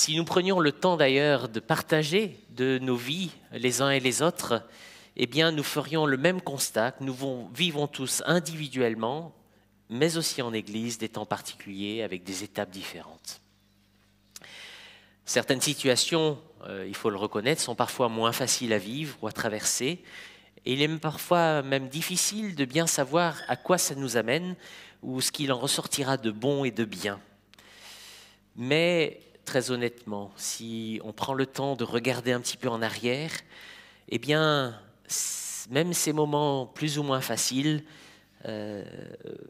Si nous prenions le temps d'ailleurs de partager de nos vies les uns et les autres, eh bien nous ferions le même constat que nous vivons tous individuellement, mais aussi en Église, des temps particuliers avec des étapes différentes. Certaines situations, euh, il faut le reconnaître, sont parfois moins faciles à vivre ou à traverser, et il est parfois même difficile de bien savoir à quoi ça nous amène ou ce qu'il en ressortira de bon et de bien. Mais très honnêtement, si on prend le temps de regarder un petit peu en arrière, eh bien, même ces moments plus ou moins faciles euh,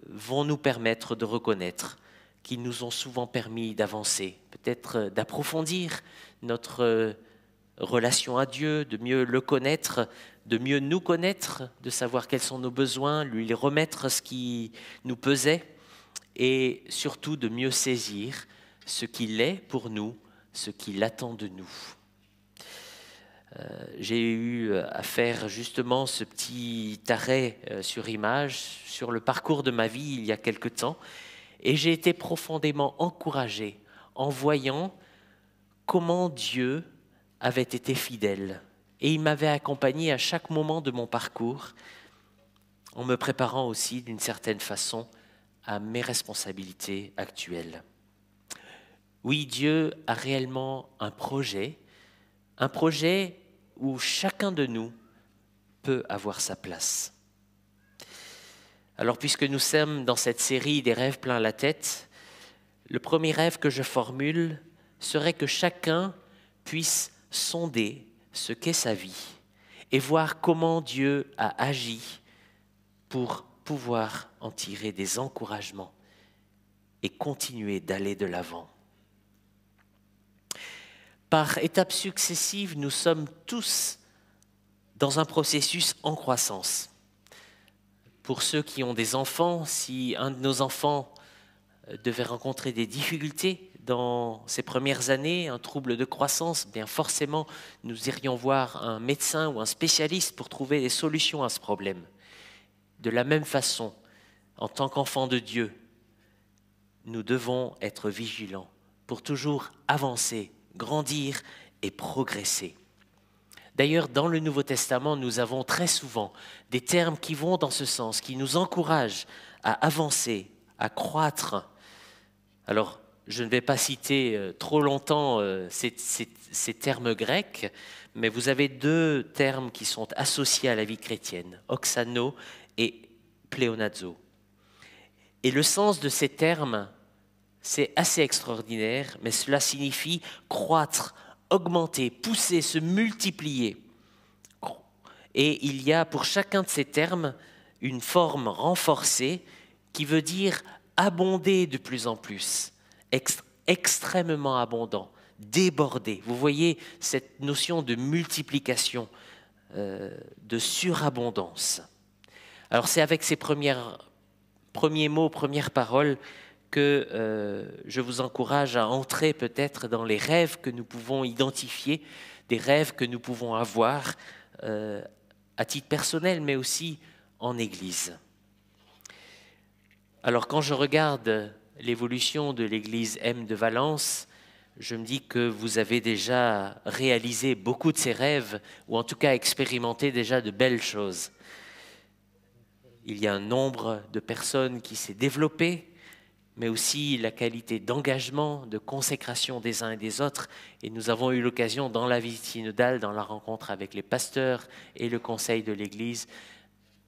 vont nous permettre de reconnaître qu'ils nous ont souvent permis d'avancer, peut-être euh, d'approfondir notre euh, relation à Dieu, de mieux le connaître, de mieux nous connaître, de savoir quels sont nos besoins, lui remettre ce qui nous pesait, et surtout de mieux saisir ce qu'il est pour nous, ce qu'il attend de nous. Euh, j'ai eu euh, à faire justement ce petit arrêt euh, sur image sur le parcours de ma vie il y a quelque temps et j'ai été profondément encouragé en voyant comment Dieu avait été fidèle. Et il m'avait accompagné à chaque moment de mon parcours, en me préparant aussi d'une certaine façon à mes responsabilités actuelles. Oui, Dieu a réellement un projet, un projet où chacun de nous peut avoir sa place. Alors puisque nous sommes dans cette série des rêves plein la tête, le premier rêve que je formule serait que chacun puisse sonder ce qu'est sa vie et voir comment Dieu a agi pour pouvoir en tirer des encouragements et continuer d'aller de l'avant. Par étapes successives, nous sommes tous dans un processus en croissance. Pour ceux qui ont des enfants, si un de nos enfants euh, devait rencontrer des difficultés dans ses premières années, un trouble de croissance, bien forcément, nous irions voir un médecin ou un spécialiste pour trouver des solutions à ce problème. De la même façon, en tant qu'enfants de Dieu, nous devons être vigilants pour toujours avancer grandir et progresser. D'ailleurs, dans le Nouveau Testament, nous avons très souvent des termes qui vont dans ce sens, qui nous encouragent à avancer, à croître. Alors, je ne vais pas citer euh, trop longtemps euh, ces, termes grecs, mais vous avez deux termes qui sont associés à la vie chrétienne, oxano et pléonazo. Et le sens de ces termes c'est assez extraordinaire, mais cela signifie croître, augmenter, pousser, se multiplier. Et il y a pour chacun de ces termes une forme renforcée qui veut dire abonder de plus en plus, extrêmement abondant, déborder. Vous voyez cette notion de multiplication, euh, de surabondance. Alors c'est avec ces premiers mots, premières paroles que euh, je vous encourage à entrer peut-être dans les rêves que nous pouvons identifier, des rêves que nous pouvons avoir euh, à titre personnel, mais aussi en Église. Alors quand je regarde l'évolution de l'Église M de Valence, je me dis que vous avez déjà réalisé beaucoup de ces rêves, ou en tout cas expérimenté déjà de belles choses. Il y a un nombre de personnes qui s'est développé, mais aussi la qualité d'engagement, de consécration des uns et des autres. Et nous avons eu l'occasion, dans la visite synodale, dans la rencontre avec les pasteurs et le conseil de l'Église,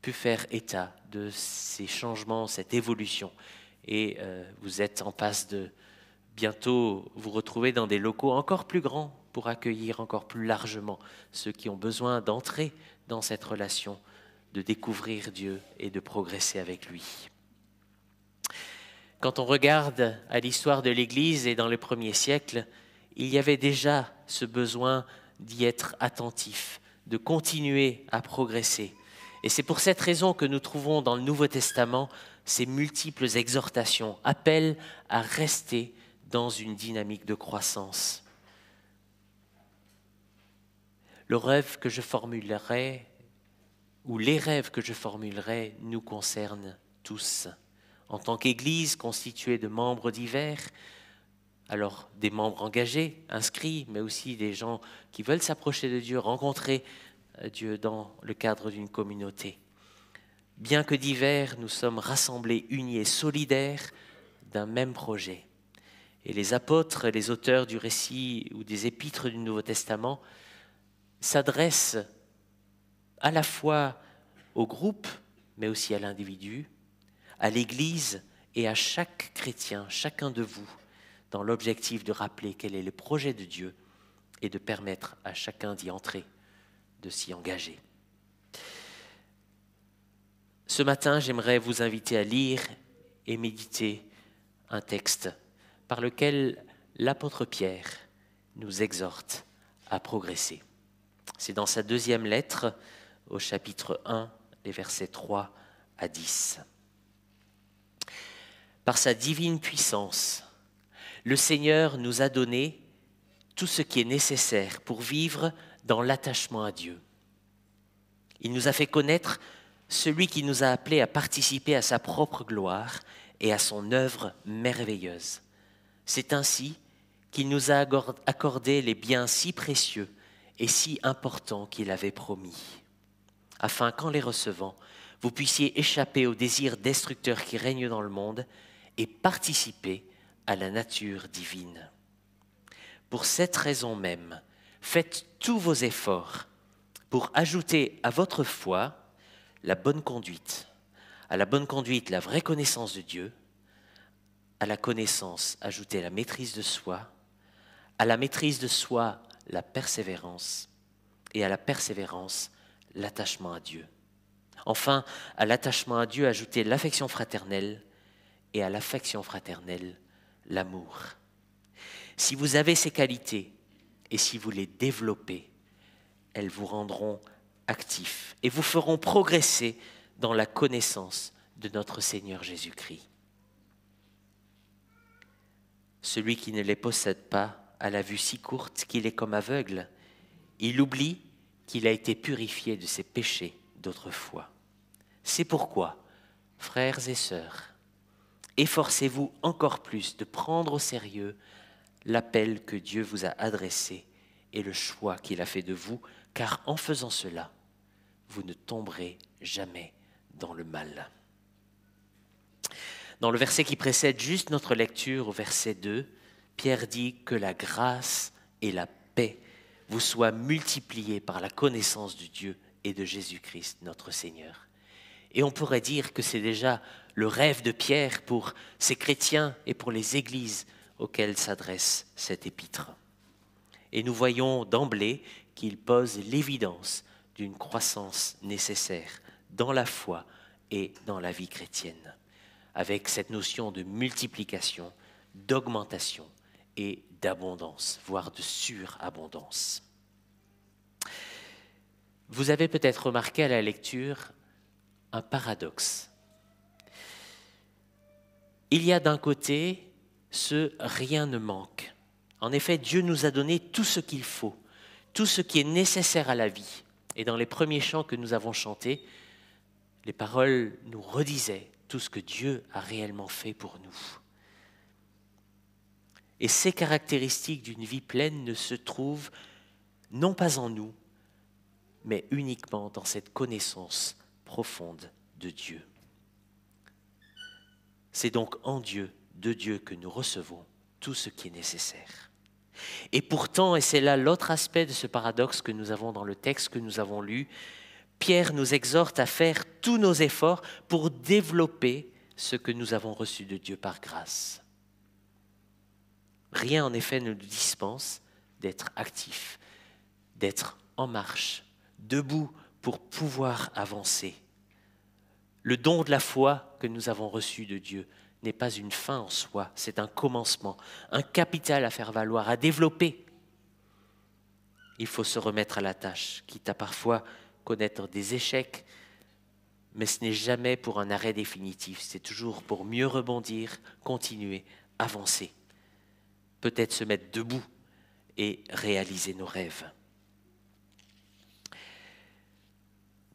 pu faire état de ces changements, cette évolution. Et euh, vous êtes en passe de bientôt vous retrouver dans des locaux encore plus grands pour accueillir encore plus largement ceux qui ont besoin d'entrer dans cette relation, de découvrir Dieu et de progresser avec lui. Quand on regarde à l'histoire de l'Église et dans les premiers siècles, il y avait déjà ce besoin d'y être attentif, de continuer à progresser. Et c'est pour cette raison que nous trouvons dans le Nouveau Testament ces multiples exhortations, appels à rester dans une dynamique de croissance. Le rêve que je formulerai, ou les rêves que je formulerai, nous concernent tous en tant qu'Église constituée de membres divers, alors des membres engagés, inscrits, mais aussi des gens qui veulent s'approcher de Dieu, rencontrer euh, Dieu dans le cadre d'une communauté. Bien que divers, nous sommes rassemblés, unis et solidaires d'un même projet. Et les apôtres, les auteurs du récit ou des épîtres du Nouveau Testament s'adressent à la fois au groupe, mais aussi à l'individu, à l'Église et à chaque chrétien, chacun de vous, dans l'objectif de rappeler quel est le projet de Dieu et de permettre à chacun d'y entrer, de s'y engager. Ce matin, j'aimerais vous inviter à lire et méditer un texte par lequel l'apôtre Pierre nous exhorte à progresser. C'est dans sa deuxième lettre au chapitre 1, les versets 3 à 10 par sa divine puissance, le Seigneur nous a donné tout ce qui est nécessaire pour vivre dans l'attachement à Dieu. Il nous a fait connaître celui qui nous a appelés à participer à sa propre gloire et à son œuvre merveilleuse. C'est ainsi qu'il nous a accordé les biens si précieux et si importants qu'il avait promis, afin qu'en les recevant, vous puissiez échapper aux désirs destructeurs qui règnent dans le monde et participer à la nature divine. Pour cette raison même, faites tous vos efforts pour ajouter à votre foi la bonne conduite, à la bonne conduite la vraie connaissance de Dieu, à la connaissance ajoutez la maîtrise de soi, à la maîtrise de soi la persévérance, et à la persévérance l'attachement à Dieu. Enfin, à l'attachement à Dieu ajoutez l'affection fraternelle, et à l'affection fraternelle, l'amour. Si vous avez ces qualités et si vous les développez, elles vous rendront actifs et vous feront progresser dans la connaissance de notre Seigneur Jésus-Christ. Celui qui ne les possède pas a la vue si courte qu'il est comme aveugle. Il oublie qu'il a été purifié de ses péchés d'autrefois. C'est pourquoi, frères et sœurs, Efforcez-vous encore plus de prendre au sérieux l'appel que Dieu vous a adressé et le choix qu'il a fait de vous, car en faisant cela, vous ne tomberez jamais dans le mal. Dans le verset qui précède juste notre lecture, au verset 2, Pierre dit que la grâce et la paix vous soient multipliées par la connaissance de Dieu et de Jésus-Christ, notre Seigneur. Et on pourrait dire que c'est déjà le rêve de Pierre pour ces chrétiens et pour les églises auxquelles s'adresse cet épître. Et nous voyons d'emblée qu'il pose l'évidence d'une croissance nécessaire dans la foi et dans la vie chrétienne, avec cette notion de multiplication, d'augmentation et d'abondance, voire de surabondance. Vous avez peut-être remarqué à la lecture un paradoxe il y a d'un côté ce rien ne manque. En effet, Dieu nous a donné tout ce qu'il faut, tout ce qui est nécessaire à la vie. Et dans les premiers chants que nous avons chantés, les paroles nous redisaient tout ce que Dieu a réellement fait pour nous. Et ces caractéristiques d'une vie pleine ne se trouvent non pas en nous, mais uniquement dans cette connaissance profonde de Dieu. C'est donc en Dieu, de Dieu, que nous recevons tout ce qui est nécessaire. Et pourtant, et c'est là l'autre aspect de ce paradoxe que nous avons dans le texte que nous avons lu, Pierre nous exhorte à faire tous nos efforts pour développer ce que nous avons reçu de Dieu par grâce. Rien en effet ne nous dispense d'être actifs, d'être en marche, debout pour pouvoir avancer. Le don de la foi que nous avons reçu de Dieu n'est pas une fin en soi, c'est un commencement, un capital à faire valoir, à développer. Il faut se remettre à la tâche, quitte à parfois connaître des échecs, mais ce n'est jamais pour un arrêt définitif, c'est toujours pour mieux rebondir, continuer, avancer, peut-être se mettre debout et réaliser nos rêves.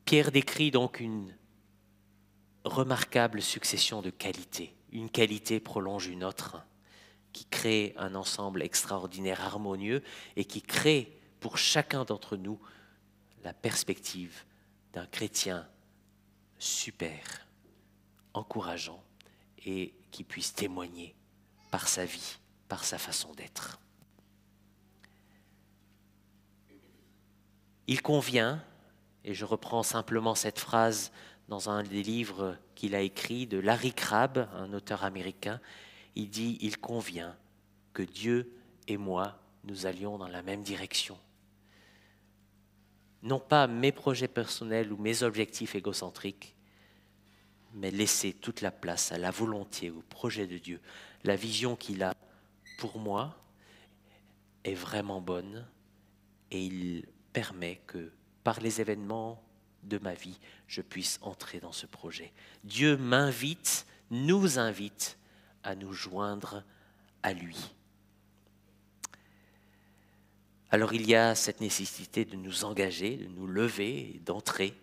Pierre décrit donc une remarquable succession de qualités. Une qualité prolonge une autre, qui crée un ensemble extraordinaire, harmonieux, et qui crée pour chacun d'entre nous la perspective d'un chrétien super, encourageant, et qui puisse témoigner par sa vie, par sa façon d'être. Il convient, et je reprends simplement cette phrase dans un des livres qu'il a écrit de Larry Crabb, un auteur américain, il dit Il convient que Dieu et moi, nous allions dans la même direction. Non pas mes projets personnels ou mes objectifs égocentriques, mais laisser toute la place à la volonté, au projet de Dieu. La vision qu'il a pour moi est vraiment bonne et il permet que par les événements, de ma vie, je puisse entrer dans ce projet. Dieu m'invite, nous invite à nous joindre à lui. Alors il y a cette nécessité de nous engager, de nous lever, d'entrer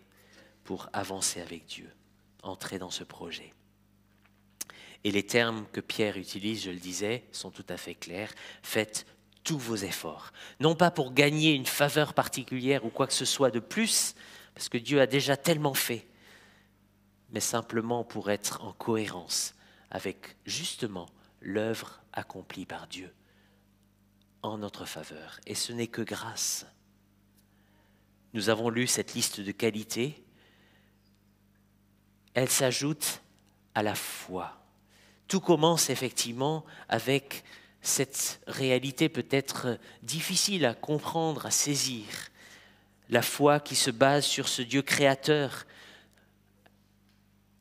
pour avancer avec Dieu, entrer dans ce projet. Et les termes que Pierre utilise, je le disais, sont tout à fait clairs. Faites tous vos efforts, non pas pour gagner une faveur particulière ou quoi que ce soit de plus, parce que Dieu a déjà tellement fait, mais simplement pour être en cohérence avec justement l'œuvre accomplie par Dieu en notre faveur. Et ce n'est que grâce. Nous avons lu cette liste de qualités. Elle s'ajoute à la foi. Tout commence effectivement avec cette réalité peut-être difficile à comprendre, à saisir, la foi qui se base sur ce Dieu créateur,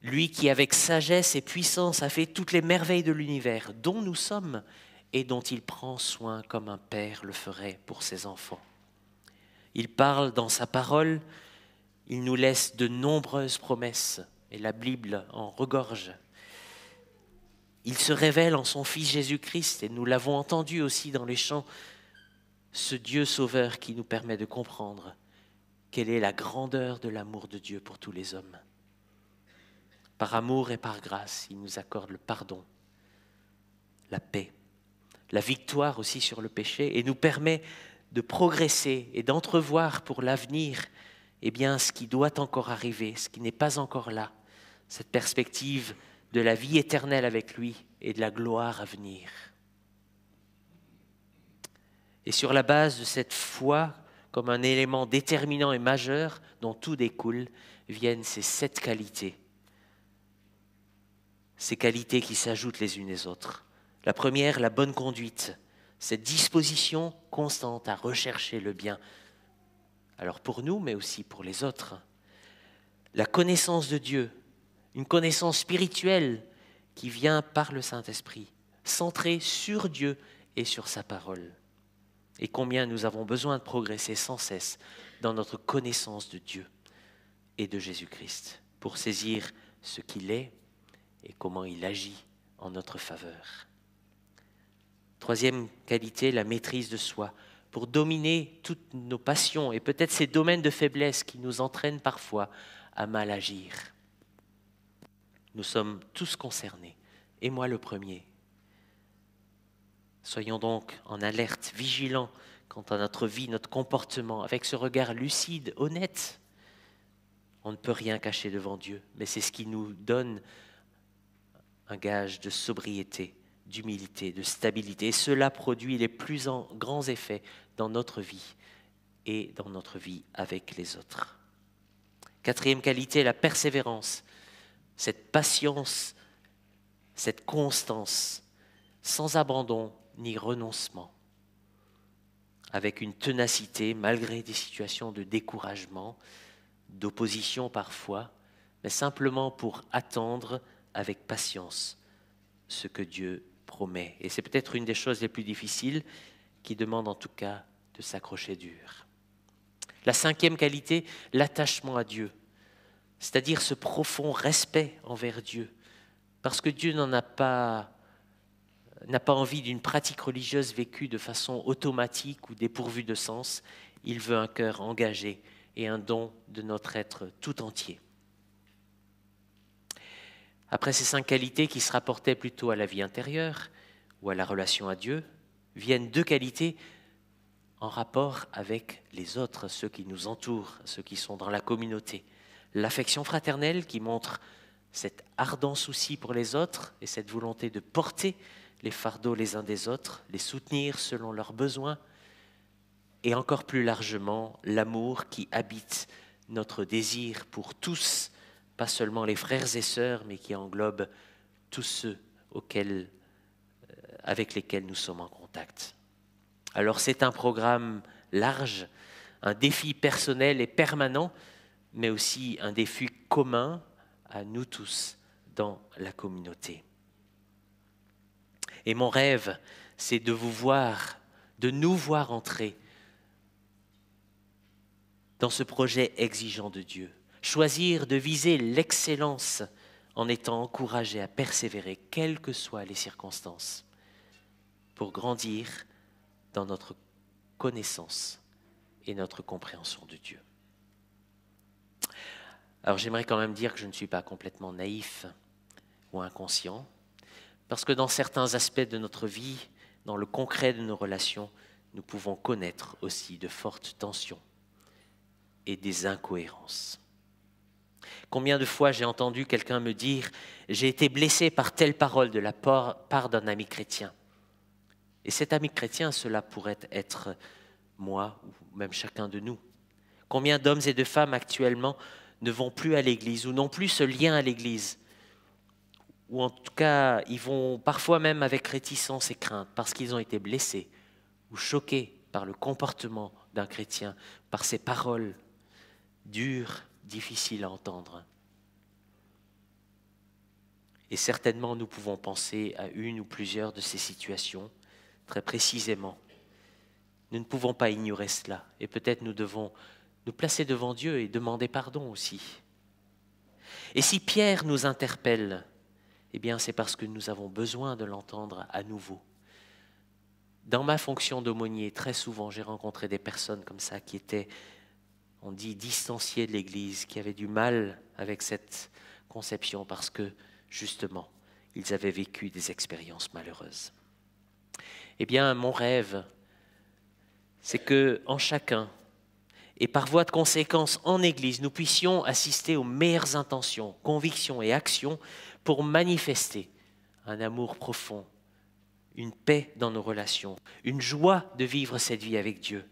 lui qui avec sagesse et puissance a fait toutes les merveilles de l'univers dont nous sommes et dont il prend soin comme un père le ferait pour ses enfants. Il parle dans sa parole, il nous laisse de nombreuses promesses et la Bible en regorge. Il se révèle en son Fils Jésus-Christ et nous l'avons entendu aussi dans les chants, ce Dieu sauveur qui nous permet de comprendre quelle est la grandeur de l'amour de Dieu pour tous les hommes. Par amour et par grâce, il nous accorde le pardon, la paix, la victoire aussi sur le péché et nous permet de progresser et d'entrevoir pour l'avenir eh bien ce qui doit encore arriver, ce qui n'est pas encore là, cette perspective de la vie éternelle avec lui et de la gloire à venir. Et sur la base de cette foi comme un élément déterminant et majeur dont tout découle, viennent ces sept qualités. Ces qualités qui s'ajoutent les unes les autres. La première, la bonne conduite, cette disposition constante à rechercher le bien. Alors pour nous, mais aussi pour les autres. La connaissance de Dieu, une connaissance spirituelle qui vient par le Saint-Esprit, centrée sur Dieu et sur sa parole et combien nous avons besoin de progresser sans cesse dans notre connaissance de Dieu et de Jésus-Christ pour saisir ce qu'il est et comment il agit en notre faveur. Troisième qualité, la maîtrise de soi, pour dominer toutes nos passions et peut-être ces domaines de faiblesse qui nous entraînent parfois à mal agir. Nous sommes tous concernés, et moi le premier, Soyons donc en alerte, vigilants quant à notre vie, notre comportement, avec ce regard lucide, honnête. On ne peut rien cacher devant Dieu, mais c'est ce qui nous donne un gage de sobriété, d'humilité, de stabilité. Et cela produit les plus grands effets dans notre vie et dans notre vie avec les autres. Quatrième qualité, la persévérance, cette patience, cette constance, sans abandon, ni renoncement, avec une ténacité malgré des situations de découragement, d'opposition parfois, mais simplement pour attendre avec patience ce que Dieu promet. Et c'est peut-être une des choses les plus difficiles qui demande en tout cas de s'accrocher dur. La cinquième qualité, l'attachement à Dieu, c'est-à-dire ce profond respect envers Dieu, parce que Dieu n'en a pas n'a pas envie d'une pratique religieuse vécue de façon automatique ou dépourvue de sens. Il veut un cœur engagé et un don de notre être tout entier. Après ces cinq qualités qui se rapportaient plutôt à la vie intérieure ou à la relation à Dieu, viennent deux qualités en rapport avec les autres, ceux qui nous entourent, ceux qui sont dans la communauté. L'affection fraternelle qui montre cet ardent souci pour les autres et cette volonté de porter les fardeaux les uns des autres, les soutenir selon leurs besoins, et encore plus largement l'amour qui habite notre désir pour tous, pas seulement les frères et sœurs, mais qui englobe tous ceux euh, avec lesquels nous sommes en contact. Alors c'est un programme large, un défi personnel et permanent, mais aussi un défi commun à nous tous dans la communauté. Et mon rêve, c'est de vous voir, de nous voir entrer dans ce projet exigeant de Dieu. Choisir de viser l'excellence en étant encouragé à persévérer, quelles que soient les circonstances, pour grandir dans notre connaissance et notre compréhension de Dieu. Alors j'aimerais quand même dire que je ne suis pas complètement naïf ou inconscient, parce que dans certains aspects de notre vie, dans le concret de nos relations, nous pouvons connaître aussi de fortes tensions et des incohérences. Combien de fois j'ai entendu quelqu'un me dire ⁇ J'ai été blessé par telle parole de la part d'un ami chrétien ⁇ Et cet ami chrétien, cela pourrait être moi ou même chacun de nous. Combien d'hommes et de femmes actuellement ne vont plus à l'église ou n'ont plus ce lien à l'église. Ou en tout cas, ils vont parfois même avec réticence et crainte parce qu'ils ont été blessés ou choqués par le comportement d'un chrétien, par ses paroles dures, difficiles à entendre. Et certainement, nous pouvons penser à une ou plusieurs de ces situations très précisément. Nous ne pouvons pas ignorer cela et peut-être nous devons nous placer devant Dieu et demander pardon aussi. Et si Pierre nous interpelle, eh bien c'est parce que nous avons besoin de l'entendre à nouveau. Dans ma fonction d'aumônier, très souvent j'ai rencontré des personnes comme ça qui étaient, on dit, distanciées de l'Église, qui avaient du mal avec cette conception parce que, justement, ils avaient vécu des expériences malheureuses. Eh bien, mon rêve, c'est que en chacun, et par voie de conséquence en Église, nous puissions assister aux meilleures intentions, convictions et actions pour manifester un amour profond, une paix dans nos relations, une joie de vivre cette vie avec Dieu.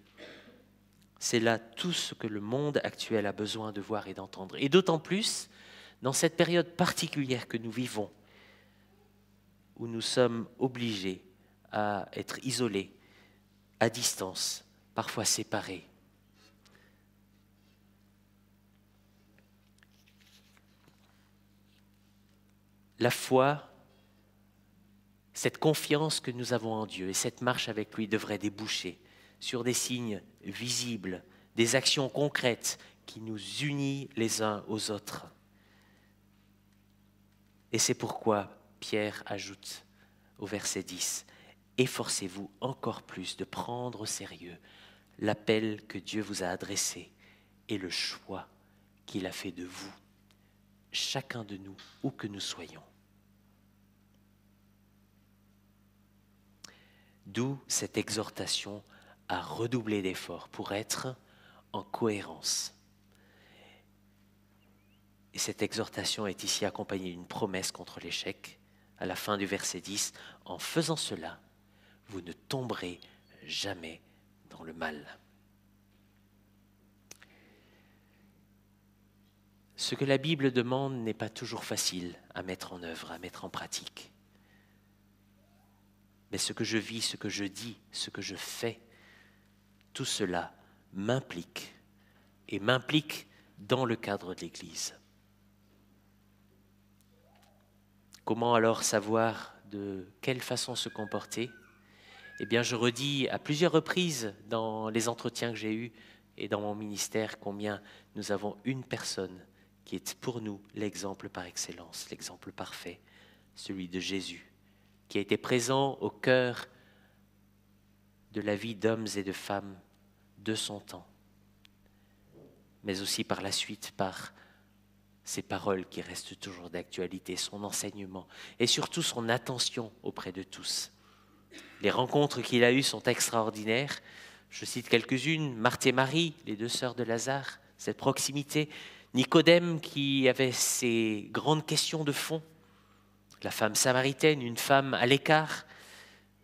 C'est là tout ce que le monde actuel a besoin de voir et d'entendre. Et d'autant plus dans cette période particulière que nous vivons, où nous sommes obligés à être isolés, à distance, parfois séparés la foi, cette confiance que nous avons en Dieu et cette marche avec lui devrait déboucher sur des signes visibles, des actions concrètes qui nous unissent les uns aux autres. Et c'est pourquoi Pierre ajoute au verset 10, Efforcez-vous encore plus de prendre au sérieux l'appel que Dieu vous a adressé et le choix qu'il a fait de vous, chacun de nous, où que nous soyons. D'où cette exhortation à redoubler d'efforts pour être en cohérence. Et cette exhortation est ici accompagnée d'une promesse contre l'échec, à la fin du verset 10, En faisant cela, vous ne tomberez jamais dans le mal. Ce que la Bible demande n'est pas toujours facile à mettre en œuvre, à mettre en pratique mais ce que je vis, ce que je dis, ce que je fais, tout cela m'implique et m'implique dans le cadre de l'Église. Comment alors savoir de quelle façon se comporter Eh bien, je redis à plusieurs reprises dans les entretiens que j'ai eus et dans mon ministère combien nous avons une personne qui est pour nous l'exemple par excellence, l'exemple parfait, celui de Jésus qui a été présent au cœur de la vie d'hommes et de femmes de son temps, mais aussi par la suite par ses paroles qui restent toujours d'actualité, son enseignement et surtout son attention auprès de tous. Les rencontres qu'il a eues sont extraordinaires. Je cite quelques-unes, Marthe et Marie, les deux sœurs de Lazare, cette proximité, Nicodème qui avait ses grandes questions de fond, la femme samaritaine, une femme à l'écart,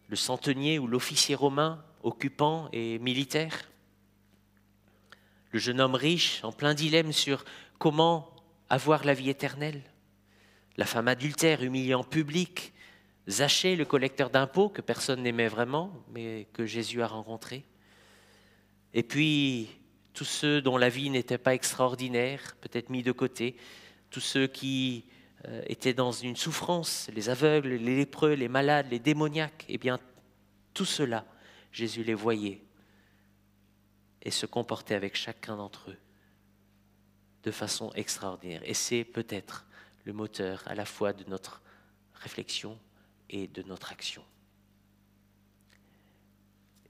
le centenier ou l'officier romain, occupant et militaire, le jeune homme riche en plein dilemme sur comment avoir la vie éternelle, la femme adultère humiliée en public, Zachée, le collecteur d'impôts que personne n'aimait vraiment, mais que Jésus a rencontré, et puis tous ceux dont la vie n'était pas extraordinaire, peut-être mis de côté, tous ceux qui euh, étaient dans une souffrance, les aveugles, les lépreux, les malades, les démoniaques, et eh bien, tout cela, Jésus les voyait et se comportait avec chacun d'entre eux de façon extraordinaire. Et c'est peut-être le moteur à la fois de notre réflexion et de notre action.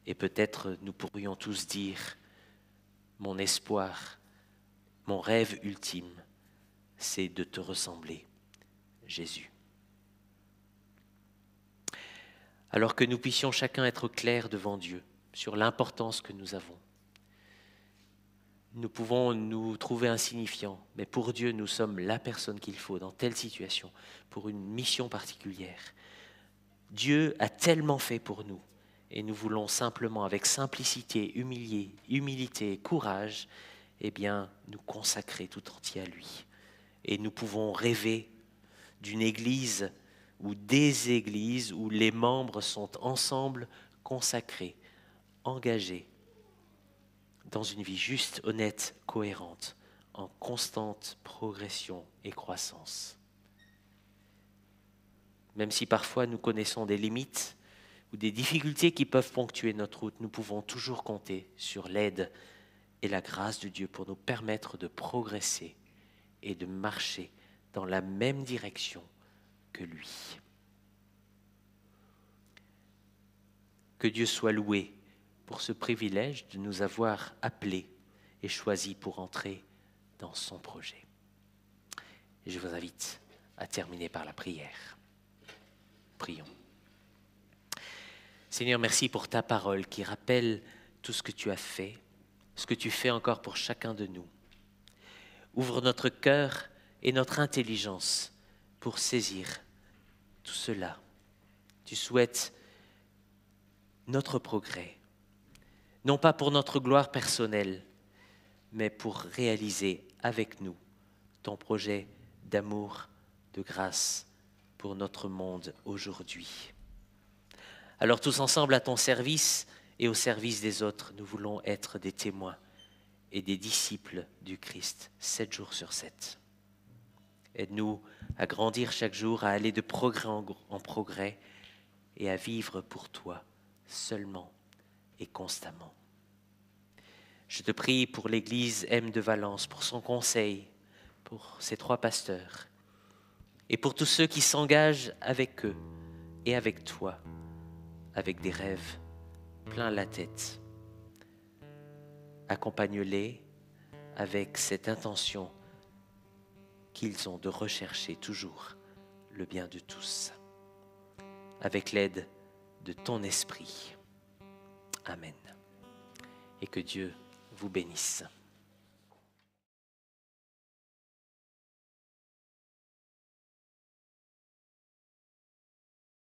Et peut-être nous pourrions tous dire, mon espoir, mon rêve ultime, c'est de te ressembler. Jésus. Alors que nous puissions chacun être clairs devant Dieu sur l'importance que nous avons. Nous pouvons nous trouver insignifiants, mais pour Dieu, nous sommes la personne qu'il faut dans telle situation, pour une mission particulière. Dieu a tellement fait pour nous, et nous voulons simplement, avec simplicité, humilité courage, eh bien, nous consacrer tout entier à lui. Et nous pouvons rêver d'une église ou des églises où les membres sont ensemble consacrés, engagés dans une vie juste, honnête, cohérente, en constante progression et croissance. Même si parfois nous connaissons des limites ou des difficultés qui peuvent ponctuer notre route, nous pouvons toujours compter sur l'aide et la grâce de Dieu pour nous permettre de progresser et de marcher dans la même direction que lui. Que Dieu soit loué pour ce privilège de nous avoir appelés et choisis pour entrer dans son projet. je vous invite à terminer par la prière. Prions. Seigneur, merci pour ta parole qui rappelle tout ce que tu as fait, ce que tu fais encore pour chacun de nous. Ouvre notre cœur et notre intelligence pour saisir tout cela. Tu souhaites notre progrès, non pas pour notre gloire personnelle, mais pour réaliser avec nous ton projet d'amour, de grâce pour notre monde aujourd'hui. Alors tous ensemble à ton service et au service des autres, nous voulons être des témoins et des disciples du Christ, sept jours sur sept. Aide-nous à grandir chaque jour, à aller de progrès en progrès et à vivre pour toi seulement et constamment. Je te prie pour l'Église M de Valence, pour son conseil, pour ses trois pasteurs et pour tous ceux qui s'engagent avec eux et avec toi, avec des rêves plein la tête. Accompagne-les avec cette intention qu'ils ont de rechercher toujours le bien de tous. Avec l'aide de ton esprit. Amen. Et que Dieu vous bénisse.